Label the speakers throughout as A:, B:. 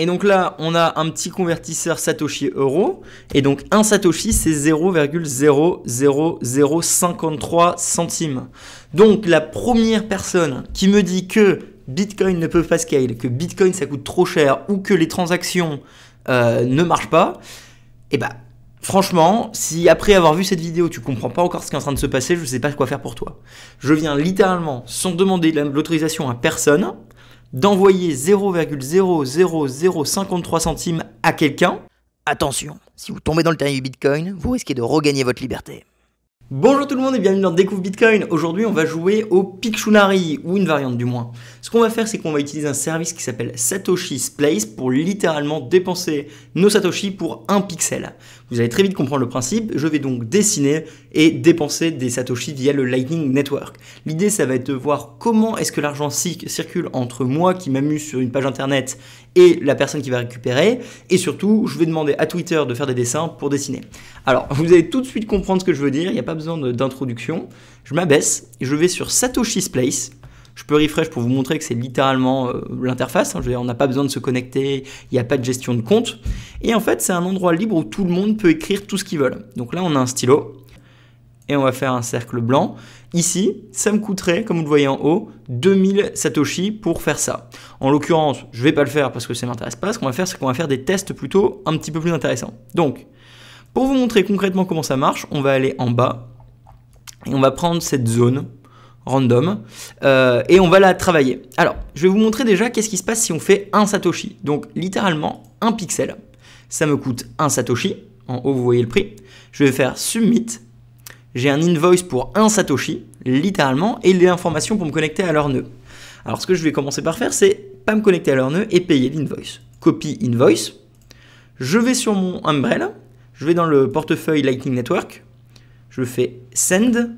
A: Et donc là, on a un petit convertisseur Satoshi euro. Et donc un Satoshi, c'est 0,00053 centimes. Donc la première personne qui me dit que Bitcoin ne peut pas scale, que Bitcoin ça coûte trop cher ou que les transactions euh, ne marchent pas, et eh bah ben, franchement, si après avoir vu cette vidéo tu comprends pas encore ce qui est en train de se passer, je ne sais pas quoi faire pour toi. Je viens littéralement sans demander l'autorisation à personne d'envoyer 0,00053 centimes à quelqu'un. Attention, si vous tombez dans le terrain du Bitcoin, vous risquez de regagner votre liberté. Bonjour tout le monde et bienvenue dans Découvre Bitcoin. Aujourd'hui, on va jouer au Pictionary, ou une variante du moins. Ce qu'on va faire, c'est qu'on va utiliser un service qui s'appelle Satoshi's Place pour littéralement dépenser nos Satoshi pour un pixel. Vous allez très vite comprendre le principe. Je vais donc dessiner et dépenser des Satoshi via le Lightning Network. L'idée, ça va être de voir comment est-ce que l'argent circule entre moi qui m'amuse sur une page internet et la personne qui va récupérer. Et surtout, je vais demander à Twitter de faire des dessins pour dessiner. Alors, vous allez tout de suite comprendre ce que je veux dire. Il n'y a pas besoin d'introduction. Je m'abaisse. Je vais sur Satoshi's Place. Je peux refresh pour vous montrer que c'est littéralement euh, l'interface. Hein. on n'a pas besoin de se connecter, il n'y a pas de gestion de compte. Et en fait, c'est un endroit libre où tout le monde peut écrire tout ce qu'il veut. Donc là, on a un stylo et on va faire un cercle blanc. Ici, ça me coûterait, comme vous le voyez en haut, 2000 Satoshi pour faire ça. En l'occurrence, je ne vais pas le faire parce que ça ne m'intéresse pas. Ce qu'on va faire, c'est qu'on va faire des tests plutôt un petit peu plus intéressants. Donc, pour vous montrer concrètement comment ça marche, on va aller en bas et on va prendre cette zone random, euh, et on va la travailler. Alors, je vais vous montrer déjà qu'est-ce qui se passe si on fait un Satoshi. Donc, littéralement, un pixel. Ça me coûte un Satoshi. En haut, vous voyez le prix. Je vais faire submit. J'ai un invoice pour un Satoshi, littéralement, et les informations pour me connecter à leur nœud. Alors, ce que je vais commencer par faire, c'est pas me connecter à leur nœud et payer l'invoice. Copie invoice. Je vais sur mon Umbrella. Je vais dans le portefeuille Lightning Network. Je fais send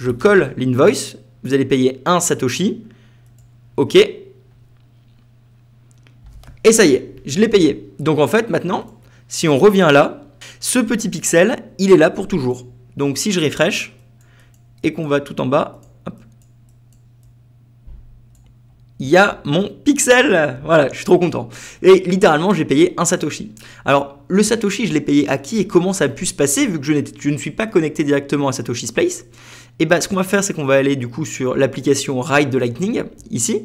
A: je colle l'invoice, vous allez payer un Satoshi, ok, et ça y est, je l'ai payé. Donc en fait, maintenant, si on revient là, ce petit pixel, il est là pour toujours. Donc si je refresh et qu'on va tout en bas, il y a mon pixel. Voilà, je suis trop content. Et littéralement, j'ai payé un Satoshi. Alors, le Satoshi, je l'ai payé à qui et comment ça a pu se passer vu que je, je ne suis pas connecté directement à Satoshi Space et eh bien, ce qu'on va faire, c'est qu'on va aller du coup sur l'application Ride de Lightning, ici.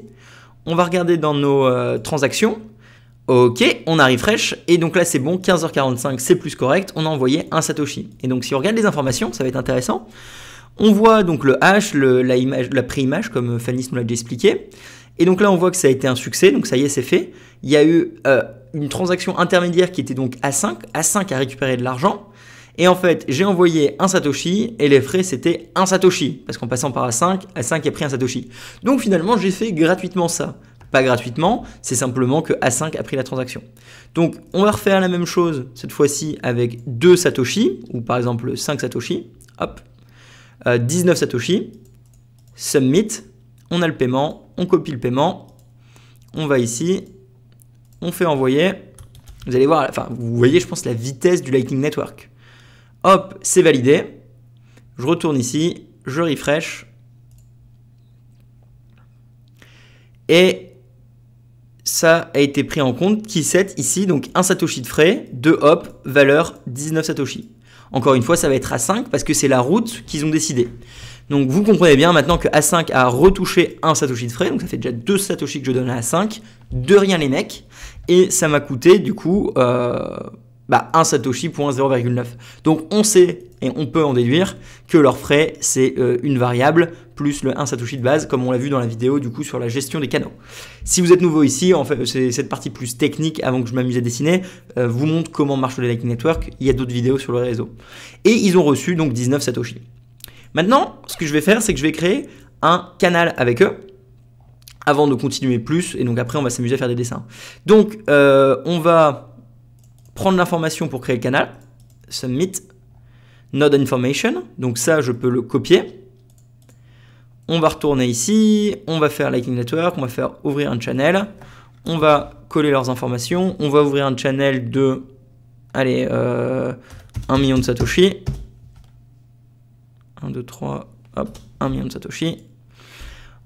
A: On va regarder dans nos euh, transactions. Ok, on arrive fraîche. Et donc là, c'est bon, 15h45, c'est plus correct. On a envoyé un Satoshi. Et donc, si on regarde les informations, ça va être intéressant. On voit donc le hash, la, pré-image, comme euh, Fanny nous l'a déjà expliqué. Et donc là, on voit que ça a été un succès. Donc ça y est, c'est fait. Il y a eu euh, une transaction intermédiaire qui était donc A5. A5 a récupéré de l'argent. Et en fait, j'ai envoyé un Satoshi et les frais c'était un Satoshi. Parce qu'en passant par A5, A5 a pris un Satoshi. Donc finalement, j'ai fait gratuitement ça. Pas gratuitement, c'est simplement que A5 a pris la transaction. Donc on va refaire la même chose cette fois-ci avec deux Satoshi, ou par exemple 5 Satoshi. Hop. 19 euh, Satoshi. Submit. On a le paiement. On copie le paiement. On va ici. On fait envoyer. Vous allez voir, enfin, vous voyez, je pense, la vitesse du Lightning Network. Hop, c'est validé. Je retourne ici, je refresh. Et ça a été pris en compte, qui set ici, donc un Satoshi de frais, de hop, valeur 19 Satoshi. Encore une fois, ça va être A5 parce que c'est la route qu'ils ont décidé. Donc vous comprenez bien maintenant que A5 a retouché un Satoshi de frais, donc ça fait déjà deux Satoshi que je donne à A5, de rien les mecs, et ça m'a coûté du coup... Euh, bah, 1 Satoshi point 0,9. Donc on sait et on peut en déduire que leur frais c'est euh, une variable plus le 1 Satoshi de base comme on l'a vu dans la vidéo du coup sur la gestion des canaux. Si vous êtes nouveau ici, en fait, c'est cette partie plus technique avant que je m'amuse à dessiner, euh, vous montre comment marche le Lightning Network, il y a d'autres vidéos sur le réseau. Et ils ont reçu donc 19 Satoshi. Maintenant, ce que je vais faire c'est que je vais créer un canal avec eux avant de continuer plus et donc après on va s'amuser à faire des dessins. Donc euh, on va prendre l'information pour créer le canal, submit, node information, donc ça je peux le copier. On va retourner ici, on va faire Lightning Network, on va faire ouvrir un channel, on va coller leurs informations, on va ouvrir un channel de, allez, 1 euh, million de Satoshi. 1, 2, 3, hop, 1 million de Satoshi.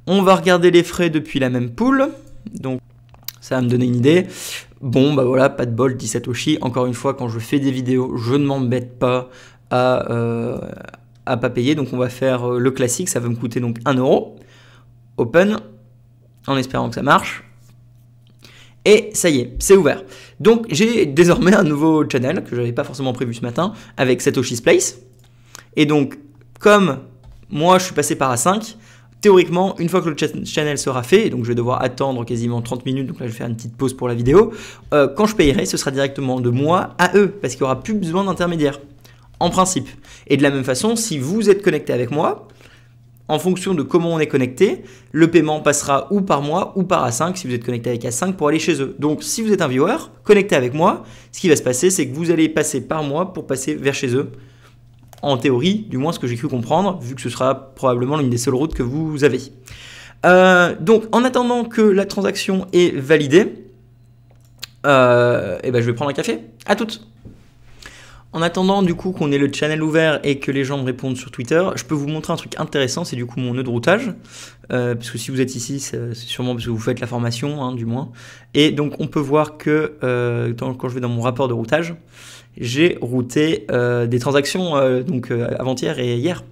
A: On va regarder les frais depuis la même pool. Donc ça va me donner une idée. Bon, bah voilà, pas de bol, 17 Satoshi. Encore une fois, quand je fais des vidéos, je ne m'embête pas à, ne euh, pas payer. Donc on va faire euh, le classique, ça va me coûter donc 1 euro. Open, en espérant que ça marche. Et ça y est, c'est ouvert. Donc j'ai désormais un nouveau channel que je n'avais pas forcément prévu ce matin avec Satoshi's Place. Et donc, comme moi je suis passé par A5, théoriquement, une fois que le channel sera fait, donc je vais devoir attendre quasiment 30 minutes, donc là je vais faire une petite pause pour la vidéo, euh, quand je payerai, ce sera directement de moi à eux, parce qu'il n'y aura plus besoin d'intermédiaire, en principe. Et de la même façon, si vous êtes connecté avec moi, en fonction de comment on est connecté, le paiement passera ou par moi ou par A5 si vous êtes connecté avec A5 pour aller chez eux. Donc si vous êtes un viewer, connecté avec moi, ce qui va se passer, c'est que vous allez passer par moi pour passer vers chez eux en théorie, du moins ce que j'ai cru comprendre, vu que ce sera probablement l'une des seules routes que vous avez. Euh, donc en attendant que la transaction est validée, euh, eh ben, je vais prendre un café. À toutes en attendant du coup qu'on ait le channel ouvert et que les gens me répondent sur Twitter, je peux vous montrer un truc intéressant, c'est du coup mon nœud de routage. Euh, parce que si vous êtes ici, c'est sûrement parce que vous faites la formation, hein, du moins. Et donc on peut voir que euh, quand je vais dans mon rapport de routage, j'ai routé euh, des transactions donc avant-hier et hier.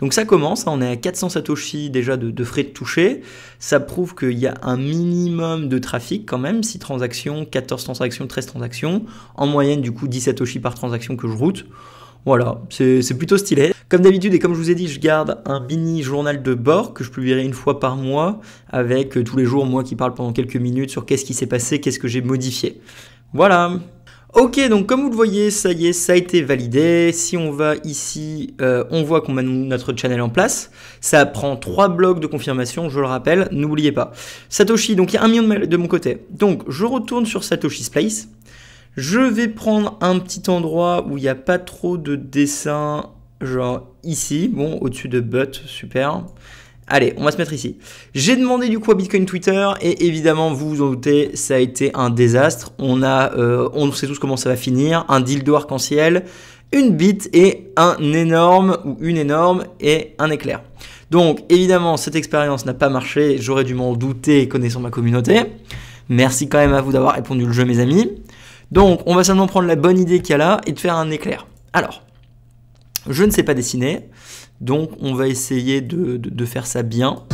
A: Donc ça commence, hein, on est à 400 satoshi déjà de, frais de toucher. Ça prouve qu'il y a un minimum de trafic quand même, 6 transactions, 14 transactions, 13 transactions. En moyenne, du coup, 10 satoshi par transaction que je route. Voilà, c'est plutôt stylé. Comme d'habitude et comme je vous ai dit, je garde un mini journal de bord que je publierai une fois par mois avec euh, tous les jours moi qui parle pendant quelques minutes sur qu'est-ce qui s'est passé, qu'est-ce que j'ai modifié. Voilà Ok, donc comme vous le voyez, ça y est, ça a été validé. Si on va ici, euh, on voit qu'on met notre channel en place. Ça prend trois blocs de confirmation, je le rappelle, n'oubliez pas. Satoshi, donc il y a un million de, de mon côté. Donc je retourne sur Satoshi's Place. Je vais prendre un petit endroit où il n'y a pas trop de dessins, genre ici, bon, au-dessus de But », super. Allez, on va se mettre ici. J'ai demandé du coup à Bitcoin Twitter et évidemment vous vous en doutez, ça a été un désastre. On a, euh, on sait tous comment ça va finir. Un dildo arc-en-ciel, une bite et un énorme ou une énorme et un éclair. Donc évidemment cette expérience n'a pas marché. J'aurais dû m'en douter connaissant ma communauté. Merci quand même à vous d'avoir répondu le jeu mes amis. Donc on va simplement prendre la bonne idée qu'il y a là et de faire un éclair. Alors, je ne sais pas dessiner. Donc on va essayer de, faire ça bien.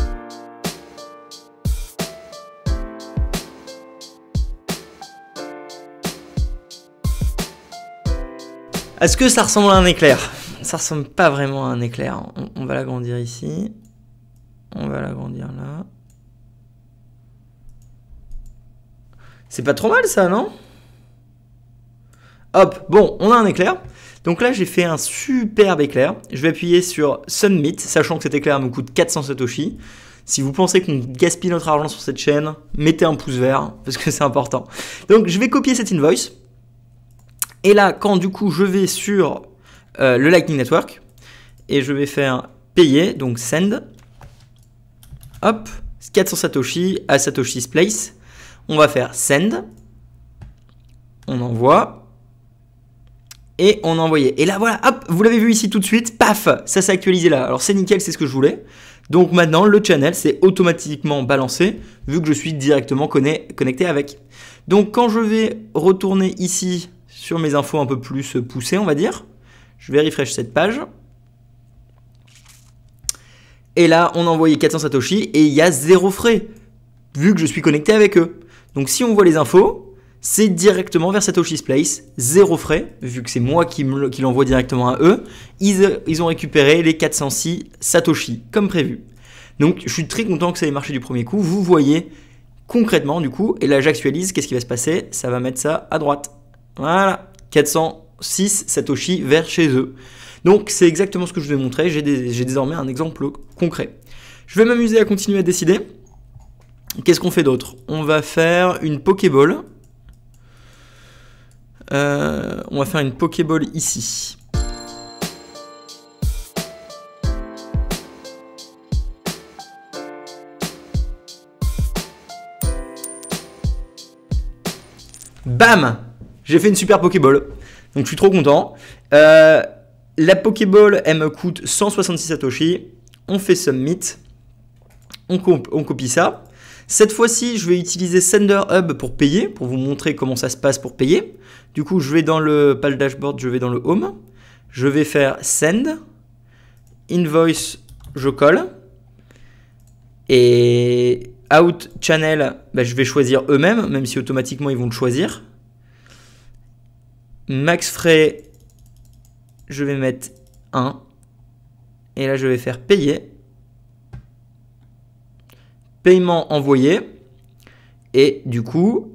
A: Est-ce que ça ressemble à un éclair Ça ressemble pas vraiment à un éclair. On, on va l'agrandir ici. On va l'agrandir là. C'est pas trop mal ça, non Hop, bon, on a un éclair. Donc là, j'ai fait un superbe éclair. Je vais appuyer sur Submit, sachant que cet éclair me coûte 400 Satoshi. Si vous pensez qu'on gaspille notre argent sur cette chaîne, mettez un pouce vert, parce que c'est important. Donc je vais copier cette invoice. Et là, quand du coup je vais sur euh, le Lightning Network, et je vais faire payer, donc send, hop, 400 Satoshi à Satoshi's Place. On va faire send, on envoie, et on envoyé Et là, voilà, hop, vous l'avez vu ici tout de suite, paf, ça s'est actualisé là. Alors c'est nickel, c'est ce que je voulais. Donc maintenant, le channel s'est automatiquement balancé, vu que je suis directement connecté avec. Donc quand je vais retourner ici sur mes infos un peu plus poussées, on va dire, je vais refresh cette page. Et là, on a envoyé 400 Satoshi et il y a zéro frais, vu que je suis connecté avec eux. Donc si on voit les infos, c'est directement vers Satoshi's Place, zéro frais, vu que c'est moi qui, l'envoie directement à eux. Ils, euh, ils, ont récupéré les 406 Satoshi, comme prévu. Donc je suis très content que ça ait marché du premier coup. Vous voyez concrètement du coup, et là j'actualise, qu'est-ce qui va se passer Ça va mettre ça à droite. Voilà, 406 Satoshi vers chez eux. Donc c'est exactement ce que je vous ai montré, j'ai désormais un exemple concret. Je vais m'amuser à continuer à décider. Qu'est-ce qu'on fait d'autre On va faire une Pokéball euh, on va faire une Pokéball ici. Bam J'ai fait une super Pokéball. Donc je suis trop content. Euh, la Pokéball, elle me coûte 166 Satoshi. On fait Submit. on copie ça. Cette fois-ci, je vais utiliser Sender Hub pour payer, pour vous montrer comment ça se passe pour payer. Du coup, je vais dans le, pas dashboard, je vais dans le home. Je vais faire send, invoice, je colle. Et out channel, bah, je vais choisir eux-mêmes, même si automatiquement ils vont le choisir. Max frais, je vais mettre 1. Et là, je vais faire payer paiement envoyé. Et du coup,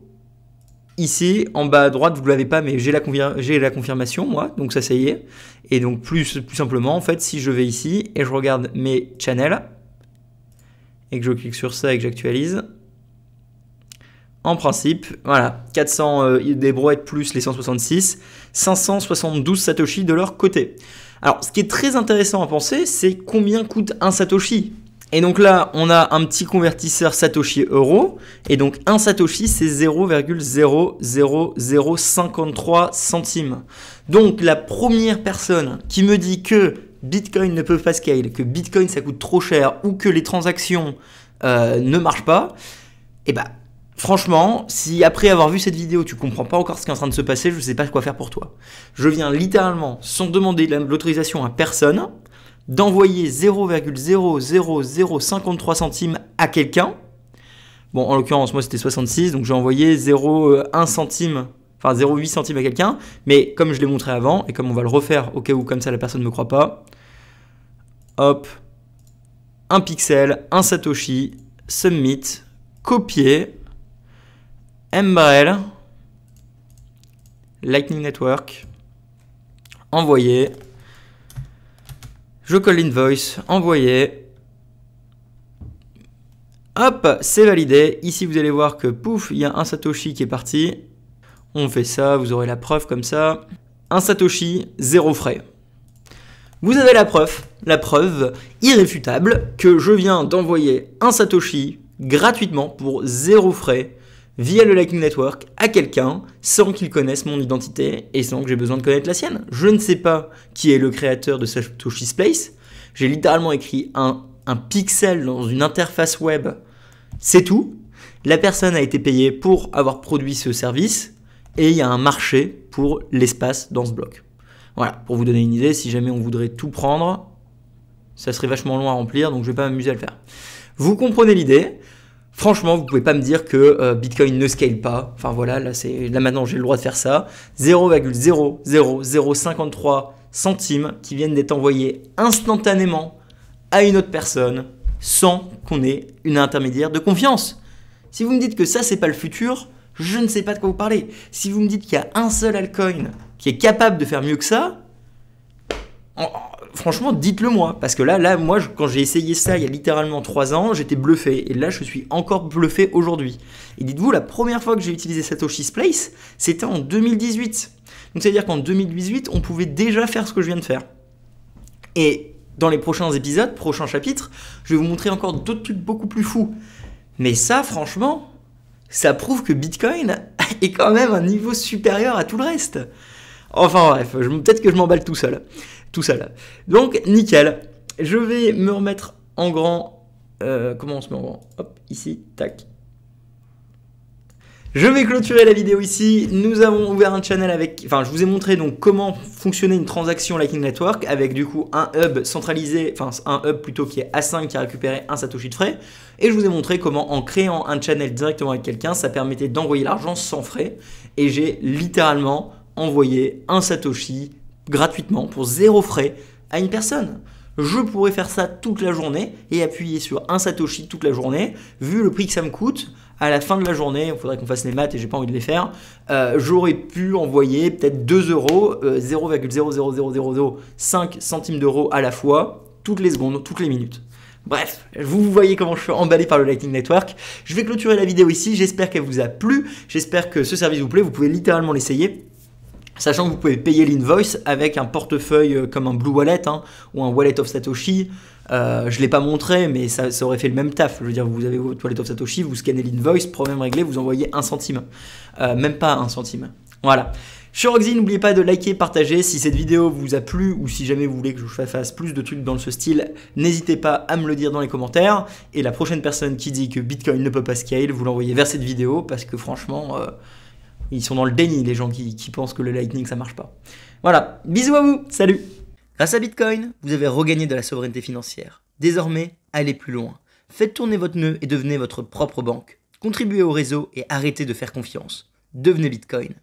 A: ici, en bas à droite, vous ne l'avez pas, mais j'ai la, la, confirmation, moi, donc ça, ça y est. Et donc, plus, plus simplement, en fait, si je vais ici et je regarde mes channels, et que je clique sur ça et que j'actualise, en principe, voilà, 400 euh, des brouettes plus les 166, 572 satoshi de leur côté. Alors, ce qui est très intéressant à penser, c'est combien coûte un satoshi et donc là, on a un petit convertisseur Satoshi euro. Et donc un Satoshi, c'est 0,00053 centimes. Donc la première personne qui me dit que Bitcoin ne peut pas scale, que Bitcoin ça coûte trop cher ou que les transactions euh, ne marchent pas, et eh ben, franchement, si après avoir vu cette vidéo tu comprends pas encore ce qui est en train de se passer, je ne sais pas quoi faire pour toi. Je viens littéralement sans demander l'autorisation à personne d'envoyer 0,00053 centimes à quelqu'un. Bon, en l'occurrence, moi c'était 66, donc j'ai envoyé 0,1 centime, enfin 0,8 centime à quelqu'un. Mais comme je l'ai montré avant, et comme on va le refaire au cas où comme ça la personne ne me croit pas, hop, un pixel, un Satoshi, submit, copier, MBL, Lightning Network, envoyer, je colle l'invoice, envoyer. Hop, c'est validé. Ici, vous allez voir que pouf, il y a un Satoshi qui est parti. On fait ça, vous aurez la preuve comme ça. Un Satoshi, zéro frais. Vous avez la preuve, la preuve irréfutable que je viens d'envoyer un Satoshi gratuitement pour zéro frais via le Lightning Network à quelqu'un sans qu'il connaisse mon identité et sans que j'ai besoin de connaître la sienne. Je ne sais pas qui est le créateur de Satoshi's space. J'ai littéralement écrit un, un pixel dans une interface web. C'est tout. La personne a été payée pour avoir produit ce service et il y a un marché pour l'espace dans ce bloc. Voilà, pour vous donner une idée, si jamais on voudrait tout prendre, ça serait vachement long à remplir, donc je ne vais pas m'amuser à le faire. Vous comprenez l'idée Franchement, vous pouvez pas me dire que euh, Bitcoin ne scale pas. Enfin voilà, là, c'est, là maintenant j'ai le droit de faire ça. 0,00053 centimes qui viennent d'être envoyés instantanément à une autre personne sans qu'on ait une intermédiaire de confiance. Si vous me dites que ça c'est pas le futur, je ne sais pas de quoi vous parlez. Si vous me dites qu'il y a un seul altcoin qui est capable de faire mieux que ça, franchement, dites-le moi. Parce que là, là, moi, quand j'ai essayé ça il y a littéralement 3 ans, j'étais bluffé. Et là, je suis encore bluffé aujourd'hui. Et dites-vous, la première fois que j'ai utilisé Satoshi's Place, c'était en 2018. Donc, c'est-à-dire qu'en 2018, on pouvait déjà faire ce que je viens de faire. Et dans les prochains épisodes, prochains chapitres, je vais vous montrer encore d'autres trucs beaucoup plus fous. Mais ça, franchement, ça prouve que Bitcoin est quand même un niveau supérieur à tout le reste. Enfin bref, peut-être que je m'emballe tout seul. Tout seul. Donc, nickel. Je vais me remettre en grand. Euh, comment on se met en grand Hop, ici, tac. Je vais clôturer la vidéo ici. Nous avons ouvert un channel avec... Enfin, je vous ai montré donc comment fonctionnait une transaction Lightning Network avec du coup un hub centralisé, enfin un hub plutôt qui est A5 qui a récupéré un Satoshi de frais. Et je vous ai montré comment en créant un channel directement avec quelqu'un, ça permettait d'envoyer l'argent sans frais. Et j'ai littéralement envoyer un Satoshi gratuitement pour zéro frais à une personne. Je pourrais faire ça toute la journée et appuyer sur un Satoshi toute la journée. Vu le prix que ça me coûte, à la fin de la journée, il faudrait qu'on fasse les maths et j'ai pas envie de les faire, j'aurais pu envoyer peut-être 2 euros, 0,00005 centimes d'euros à la fois, toutes les secondes, toutes les minutes. Bref, vous voyez comment je suis emballé par le Lightning Network. Je vais clôturer la vidéo ici, j'espère qu'elle vous a plu, j'espère que ce service vous plaît, vous pouvez littéralement l'essayer Sachant que vous pouvez payer l'invoice avec un portefeuille euh, comme un Blue Wallet hein, ou un Wallet of Satoshi. Euh, je ne l'ai pas montré, mais ça, aurait fait le même taf. Je veux dire, vous avez votre Wallet of Satoshi, vous scannez l'invoice, problème réglé, vous envoyez un centime. Euh, même pas un centime. Voilà. Sur Roxy, n'oubliez pas de liker, partager. Si cette vidéo vous a plu ou si jamais vous voulez que je fasse plus de trucs dans ce style, n'hésitez pas à me le dire dans les commentaires. Et la prochaine personne qui dit que Bitcoin ne peut pas scale, vous l'envoyez vers cette vidéo parce que franchement... Ils sont dans le déni, les gens qui, pensent que le Lightning, ça marche pas. Voilà, bisous à vous, salut Grâce à Bitcoin, vous avez regagné de la souveraineté financière. Désormais, allez plus loin. Faites tourner votre nœud et devenez votre propre banque. Contribuez au réseau et arrêtez de faire confiance. Devenez Bitcoin.